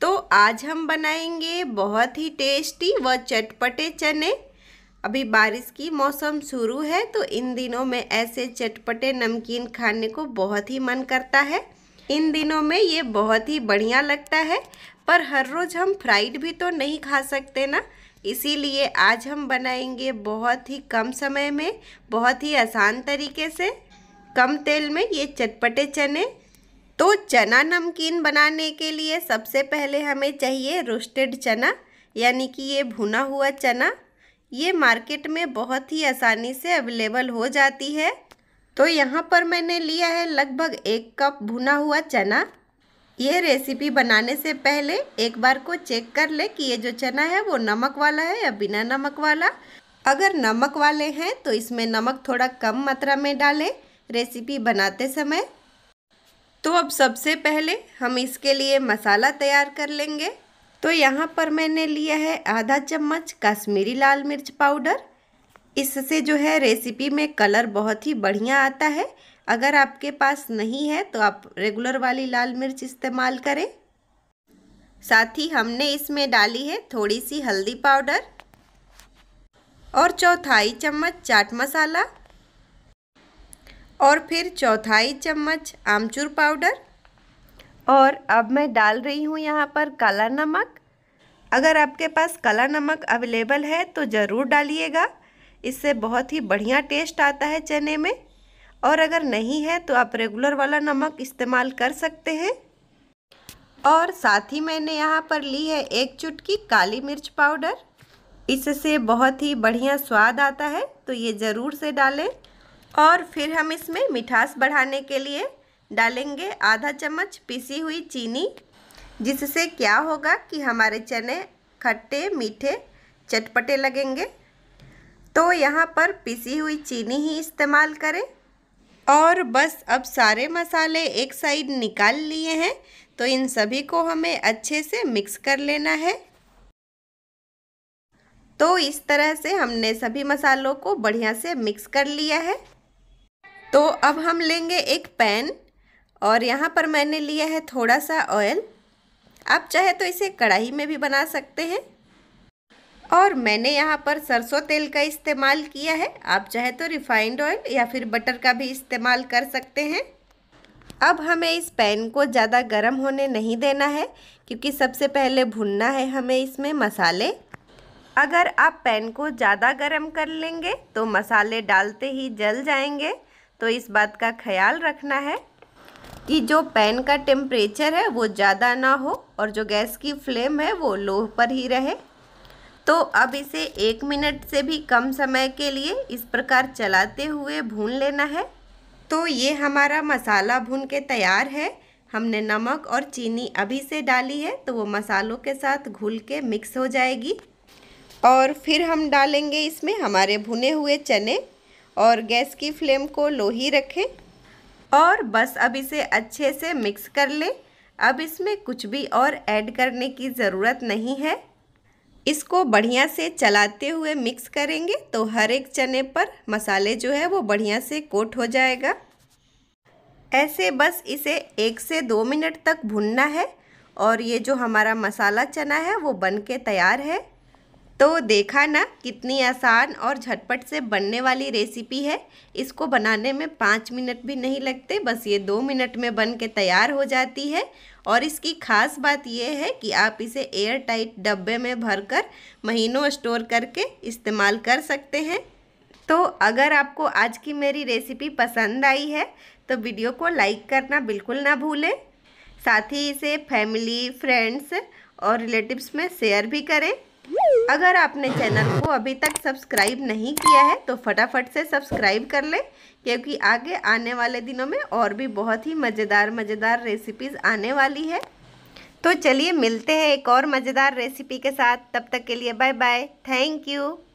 तो आज हम बनाएंगे बहुत ही टेस्टी व चटपटे चने अभी बारिश की मौसम शुरू है तो इन दिनों में ऐसे चटपटे नमकीन खाने को बहुत ही मन करता है इन दिनों में ये बहुत ही बढ़िया लगता है पर हर रोज़ हम फ्राइड भी तो नहीं खा सकते ना इसीलिए आज हम बनाएंगे बहुत ही कम समय में बहुत ही आसान तरीके से कम तेल में ये चटपटे चने तो चना नमकीन बनाने के लिए सबसे पहले हमें चाहिए रोस्टेड चना यानी कि ये भुना हुआ चना ये मार्केट में बहुत ही आसानी से अवेलेबल हो जाती है तो यहाँ पर मैंने लिया है लगभग एक कप भुना हुआ चना ये रेसिपी बनाने से पहले एक बार को चेक कर ले कि ये जो चना है वो नमक वाला है या बिना नमक वाला अगर नमक वाले हैं तो इसमें नमक थोड़ा कम मात्रा में डालें रेसिपी बनाते समय तो अब सबसे पहले हम इसके लिए मसाला तैयार कर लेंगे तो यहाँ पर मैंने लिया है आधा चम्मच कश्मीरी लाल मिर्च पाउडर इससे जो है रेसिपी में कलर बहुत ही बढ़िया आता है अगर आपके पास नहीं है तो आप रेगुलर वाली लाल मिर्च इस्तेमाल करें साथ ही हमने इसमें डाली है थोड़ी सी हल्दी पाउडर और चौथाई चम्मच चाट मसाला और फिर चौथाई चम्मच आमचूर पाउडर और अब मैं डाल रही हूँ यहाँ पर काला नमक अगर आपके पास काला नमक अवेलेबल है तो ज़रूर डालिएगा इससे बहुत ही बढ़िया टेस्ट आता है चने में और अगर नहीं है तो आप रेगुलर वाला नमक इस्तेमाल कर सकते हैं और साथ ही मैंने यहाँ पर ली है एक चुटकी काली मिर्च पाउडर इससे बहुत ही बढ़िया स्वाद आता है तो ये ज़रूर से डालें और फिर हम इसमें मिठास बढ़ाने के लिए डालेंगे आधा चम्मच पिसी हुई चीनी जिससे क्या होगा कि हमारे चने खट्टे मीठे चटपटे लगेंगे तो यहाँ पर पिसी हुई चीनी ही इस्तेमाल करें और बस अब सारे मसाले एक साइड निकाल लिए हैं तो इन सभी को हमें अच्छे से मिक्स कर लेना है तो इस तरह से हमने सभी मसालों को बढ़िया से मिक्स कर लिया है तो अब हम लेंगे एक पैन और यहाँ पर मैंने लिया है थोड़ा सा ऑयल आप चाहे तो इसे कढ़ाई में भी बना सकते हैं और मैंने यहाँ पर सरसों तेल का इस्तेमाल किया है आप चाहे तो रिफाइंड ऑयल या फिर बटर का भी इस्तेमाल कर सकते हैं अब हमें इस पैन को ज़्यादा गर्म होने नहीं देना है क्योंकि सबसे पहले भुनना है हमें इसमें मसाले अगर आप पैन को ज़्यादा गर्म कर लेंगे तो मसाले डालते ही जल जाएंगे तो इस बात का ख्याल रखना है कि जो पैन का टेम्परेचर है वो ज़्यादा ना हो और जो गैस की फ्लेम है वो लो पर ही रहे तो अब इसे एक मिनट से भी कम समय के लिए इस प्रकार चलाते हुए भून लेना है तो ये हमारा मसाला भून के तैयार है हमने नमक और चीनी अभी से डाली है तो वो मसालों के साथ घुल के मिक्स हो जाएगी और फिर हम डालेंगे इसमें हमारे भुने हुए चने और गैस की फ्लेम को लो ही रखें और बस अब इसे अच्छे से मिक्स कर लें अब इसमें कुछ भी और ऐड करने की ज़रूरत नहीं है इसको बढ़िया से चलाते हुए मिक्स करेंगे तो हर एक चने पर मसाले जो है वो बढ़िया से कोट हो जाएगा ऐसे बस इसे एक से दो मिनट तक भुनना है और ये जो हमारा मसाला चना है वो बन के तैयार है तो देखा ना कितनी आसान और झटपट से बनने वाली रेसिपी है इसको बनाने में पाँच मिनट भी नहीं लगते बस ये दो मिनट में बन के तैयार हो जाती है और इसकी खास बात यह है कि आप इसे एयर टाइट डब्बे में भरकर महीनों स्टोर करके इस्तेमाल कर सकते हैं तो अगर आपको आज की मेरी रेसिपी पसंद आई है तो वीडियो को लाइक करना बिल्कुल ना भूलें साथ ही इसे फैमिली फ्रेंड्स और रिलेटिव्स में शेयर भी करें अगर आपने चैनल को अभी तक सब्सक्राइब नहीं किया है तो फटाफट से सब्सक्राइब कर लें क्योंकि आगे आने वाले दिनों में और भी बहुत ही मज़ेदार मज़ेदार रेसिपीज़ आने वाली है तो चलिए मिलते हैं एक और मज़ेदार रेसिपी के साथ तब तक के लिए बाय बाय थैंक यू